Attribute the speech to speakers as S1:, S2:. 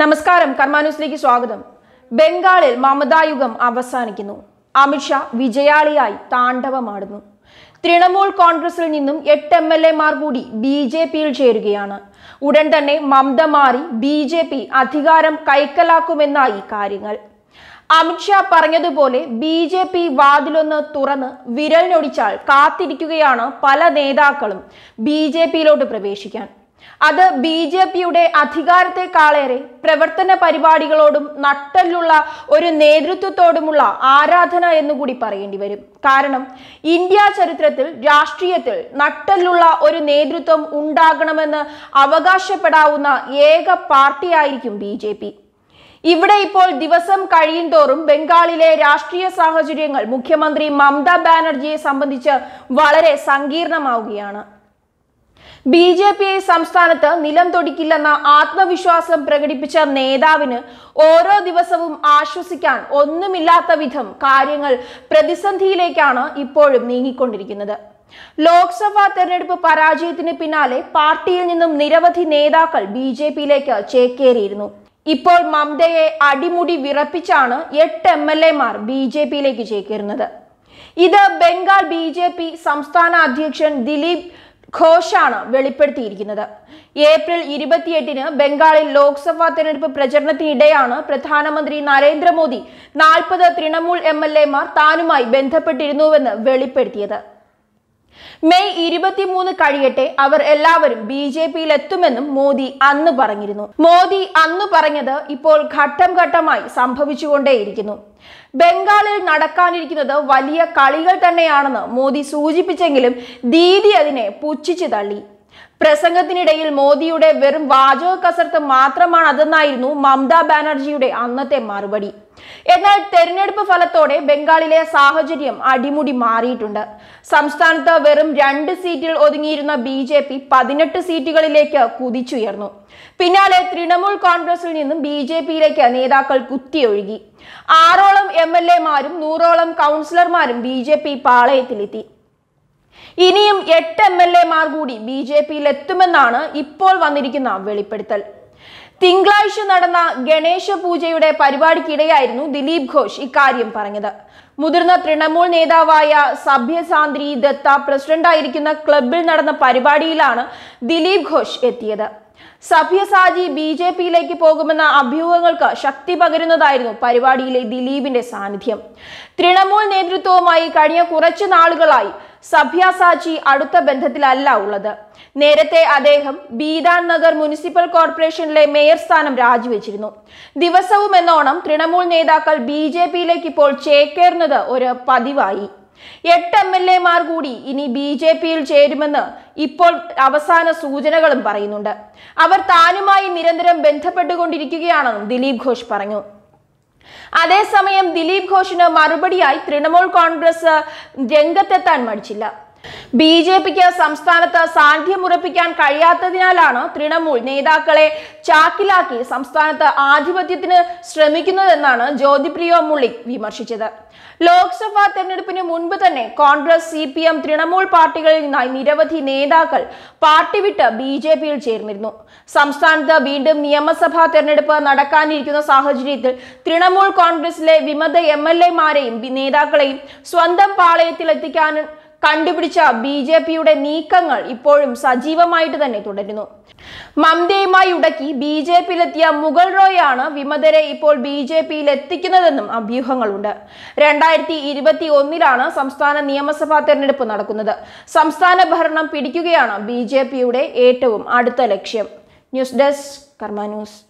S1: നമസ്കാരം കർമാനുസിലേക്ക് സ്വാഗതം ബംഗാളിൽ മമതായുഗം അവസാനിക്കുന്നു അമിത്ഷാ വിജയാളിയായി താണ്ഡവമാടുന്നു തൃണമൂൽ കോൺഗ്രസിൽ നിന്നും എട്ട് എം എൽ മാർ കൂടി ബി ജെ പിയിൽ ചേരുകയാണ് ഉടൻ തന്നെ മമത മാറി ബി ജെ പി അധികാരം കൈക്കലാക്കുമെന്നായി കാര്യങ്ങൾ അമിത്ഷാ പറഞ്ഞതുപോലെ ബി ജെ പി വാതിലൊന്ന് തുറന്ന് വിരലിനൊടിച്ചാൽ കാത്തിരിക്കുകയാണ് പല നേതാക്കളും ബി ജെ പിയിലോട്ട് പ്രവേശിക്കാൻ അത് ബി ജെ പിയുടെ അധികാരത്തെക്കാളേറെ പ്രവർത്തന പരിപാടികളോടും നട്ടലുള്ള ഒരു നേതൃത്വത്തോടുമുള്ള ആരാധന എന്നുകൂടി പറയേണ്ടി വരും കാരണം ഇന്ത്യ ചരിത്രത്തിൽ രാഷ്ട്രീയത്തിൽ നട്ടലുള്ള ഒരു നേതൃത്വം ഉണ്ടാകണമെന്ന് അവകാശപ്പെടാവുന്ന ഏക പാർട്ടിയായിരിക്കും ബി ജെ പി ഇവിടെ ഇപ്പോൾ ദിവസം കഴിയും തോറും ബംഗാളിലെ രാഷ്ട്രീയ സാഹചര്യങ്ങൾ മുഖ്യമന്ത്രി മമതാ ബാനർജിയെ സംബന്ധിച്ച് വളരെ സങ്കീർണമാവുകയാണ് ബി ജെ പിയെ സംസ്ഥാനത്ത് നിലം തൊടിക്കില്ലെന്ന ആത്മവിശ്വാസം പ്രകടിപ്പിച്ച നേതാവിന് ഓരോ ദിവസവും ആശ്വസിക്കാൻ ഒന്നുമില്ലാത്ത വിധം കാര്യങ്ങൾ പ്രതിസന്ധിയിലേക്കാണ് ഇപ്പോഴും നീങ്ങിക്കൊണ്ടിരിക്കുന്നത് ലോക്സഭാ തെരഞ്ഞെടുപ്പ് പരാജയത്തിന് പിന്നാലെ പാർട്ടിയിൽ നിന്നും നിരവധി നേതാക്കൾ ബി ജെ പിയിലേക്ക് ചേക്കേറിയിരുന്നു ഇപ്പോൾ മമതയെ അടിമുടി വിറപ്പിച്ചാണ് എട്ട് എം എൽ എമാർ ബി ജെ പിയിലേക്ക് ചേക്കേറുന്നത് ഇത് ബംഗാൾ ബി ജെ പി സംസ്ഥാന അധ്യക്ഷൻ ദിലീപ് ഘോഷാണ് വെളിപ്പെടുത്തിയിരിക്കുന്നത് ഏപ്രിൽ ഇരുപത്തിയെട്ടിന് ബംഗാളിൽ ലോക്സഭാ തെരഞ്ഞെടുപ്പ് പ്രചരണത്തിനിടെയാണ് പ്രധാനമന്ത്രി നരേന്ദ്രമോദി നാൽപ്പത് തൃണമൂൽ എം എൽ എമാർ താനുമായി ബന്ധപ്പെട്ടിരുന്നുവെന്ന് വെളിപ്പെടുത്തിയത് മെയ് ഇരുപത്തിമൂന്ന് കഴിയട്ടെ അവർ എല്ലാവരും ബി ജെ പിയിൽ എത്തുമെന്നും മോദി അന്ന് പറഞ്ഞിരുന്നു മോദി അന്ന് പറഞ്ഞത് ഇപ്പോൾ ഘട്ടം ഘട്ടമായി സംഭവിച്ചുകൊണ്ടേയിരിക്കുന്നു ബംഗാളിൽ നടക്കാനിരിക്കുന്നത് വലിയ കളികൾ തന്നെയാണെന്ന് മോദി സൂചിപ്പിച്ചെങ്കിലും ദീദി അതിനെ പുച്ഛിച്ചു തള്ളി പ്രസംഗത്തിനിടയിൽ മോദിയുടെ വെറും വാചക കസർത്ത് മാത്രമാണ് അതെന്നായിരുന്നു മമതാ ബാനർജിയുടെ അന്നത്തെ മറുപടി എന്നാൽ തെരഞ്ഞെടുപ്പ് ഫലത്തോടെ ബംഗാളിലെ സാഹചര്യം അടിമുടി മാറിയിട്ടുണ്ട് സംസ്ഥാനത്ത് വെറും രണ്ട് സീറ്റിൽ ഒതുങ്ങിയിരുന്ന ബി ജെ പി പതിനെട്ട് സീറ്റുകളിലേക്ക് കുതിച്ചുയർന്നു പിന്നാലെ തൃണമൂൽ കോൺഗ്രസിൽ നിന്നും ബി ജെ പിയിലേക്ക് നേതാക്കൾ കുത്തിയൊഴുകി ആറോളം എം എൽ എമാരും നൂറോളം കൗൺസിലർമാരും ബി ജെ പി പാളയത്തിലെത്തി ഇനിയും എട്ട് എം എൽ മാർ കൂടി ബി ജെ പിയിൽ എത്തുമെന്നാണ് ഇപ്പോൾ വന്നിരിക്കുന്ന വെളിപ്പെടുത്തൽ തിങ്കളാഴ്ച നടന്ന ഗണേശ പൂജയുടെ പരിപാടിക്കിടെയായിരുന്നു ദിലീപ് ഘോഷ് ഇക്കാര്യം പറഞ്ഞത് മുതിർന്ന തൃണമൂൽ നേതാവായ സഭ്യസാന്ദ്രി ദത്ത പ്രസിഡന്റായിരിക്കുന്ന ക്ലബിൽ നടന്ന പരിപാടിയിലാണ് ദിലീപ് ഘോഷ് എത്തിയത് സഭ്യസാജി ബി ജെ പിയിലേക്ക് പോകുമെന്ന അഭ്യൂഹങ്ങൾക്ക് ശക്തി പകരുന്നതായിരുന്നു പരിപാടിയിലെ ദിലീപിന്റെ സാന്നിധ്യം തൃണമൂൽ നേതൃത്വവുമായി കഴിഞ്ഞ കുറച്ചു നാളുകളായി സഭ്യാസാചി അടുത്ത ബന്ധത്തിലല്ല ഉള്ളത് നേരത്തെ അദ്ദേഹം ബീദാൻ നഗർ മുനിസിപ്പൽ കോർപ്പറേഷനിലെ മേയർ സ്ഥാനം രാജിവെച്ചിരുന്നു ദിവസവും എന്നോണം തൃണമൂൽ നേതാക്കൾ ബി ജെ പിയിലേക്ക് ഇപ്പോൾ ചേക്കേറുന്നത് ഒരു പതിവായി എട്ട് എം എൽ മാർ കൂടി ഇനി ബി ജെ പിയിൽ ചേരുമെന്ന് ഇപ്പോൾ അവസാന സൂചനകളും പറയുന്നുണ്ട് അവർ താനുമായി നിരന്തരം ബന്ധപ്പെട്ടുകൊണ്ടിരിക്കുകയാണെന്നും ദിലീപ് ഘോഷ് പറഞ്ഞു അതേസമയം ദിലീപ് ഘോഷിന് മറുപടിയായി തൃണമൂൽ കോൺഗ്രസ് രംഗത്തെത്താൻ മടിച്ചില്ല ബി ജെ പിക്ക് സംസ്ഥാനത്ത് സാന്നിധ്യം കഴിയാത്തതിനാലാണ് തൃണമൂൽ നേതാക്കളെ ചാക്കിലാക്കി സംസ്ഥാനത്ത് ആധിപത്യത്തിന് ശ്രമിക്കുന്നതെന്നാണ് ജ്യോതിപ്രിയോ മുള്ളി വിമർശിച്ചത് ലോക്സഭാ തെരഞ്ഞെടുപ്പിന് മുൻപ് തന്നെ Congress C P M Trinamool പാർട്ടികളിൽ നിന്നായി നിരവധി നേതാക്കൾ പാർട്ടി വിട്ട് ബി ജെ പിയിൽ ചേർന്നിരുന്നു സംസ്ഥാനത്ത് വീണ്ടും നിയമസഭാ തെരഞ്ഞെടുപ്പ് നടക്കാനിരിക്കുന്ന സാഹചര്യത്തിൽ തൃണമൂൽ കോൺഗ്രസിലെ വിമത എം എൽ എമാരെയും നേതാക്കളെയും സ്വന്തം പാളയത്തിൽ എത്തിക്കാനും കണ്ടുപിടിച്ച ബി ജെ പിയുടെ നീക്കങ്ങൾ ഇപ്പോഴും സജീവമായിട്ട് തന്നെ തുടരുന്നു മമതയുമായി ഉടക്കി ബി ജെ പിയിലെത്തിയ മുഗൾ റോയാണ് വിമതരെ ഇപ്പോൾ ബി ജെ പിയിൽ എത്തിക്കുന്നതെന്നും അഭ്യൂഹങ്ങളുണ്ട് രണ്ടായിരത്തി ഇരുപത്തി ഒന്നിലാണ് സംസ്ഥാന നിയമസഭാ തെരഞ്ഞെടുപ്പ് നടക്കുന്നത് സംസ്ഥാന ഭരണം പിടിക്കുകയാണ് ബി ജെ പിയുടെ ഏറ്റവും അടുത്ത ലക്ഷ്യം ന്യൂസ് ഡെസ്ക് കർമ്മ ന്യൂസ്